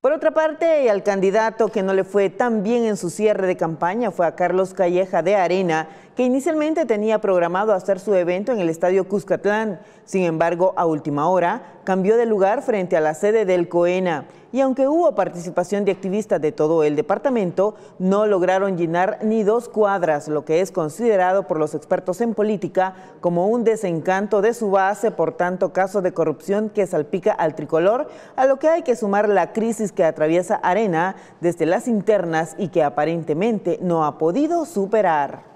Por otra parte, al candidato que no le fue tan bien en su cierre de campaña fue a Carlos Calleja de Arena, que inicialmente tenía programado hacer su evento en el Estadio Cuscatlán. Sin embargo, a última hora cambió de lugar frente a la sede del COENA y aunque hubo participación de activistas de todo el departamento, no lograron llenar ni dos cuadras, lo que es considerado por los expertos en política como un desencanto de su base por tanto caso de corrupción que salpica al tricolor, a lo que hay que sumar la crisis que atraviesa Arena desde las internas y que aparentemente no ha podido superar.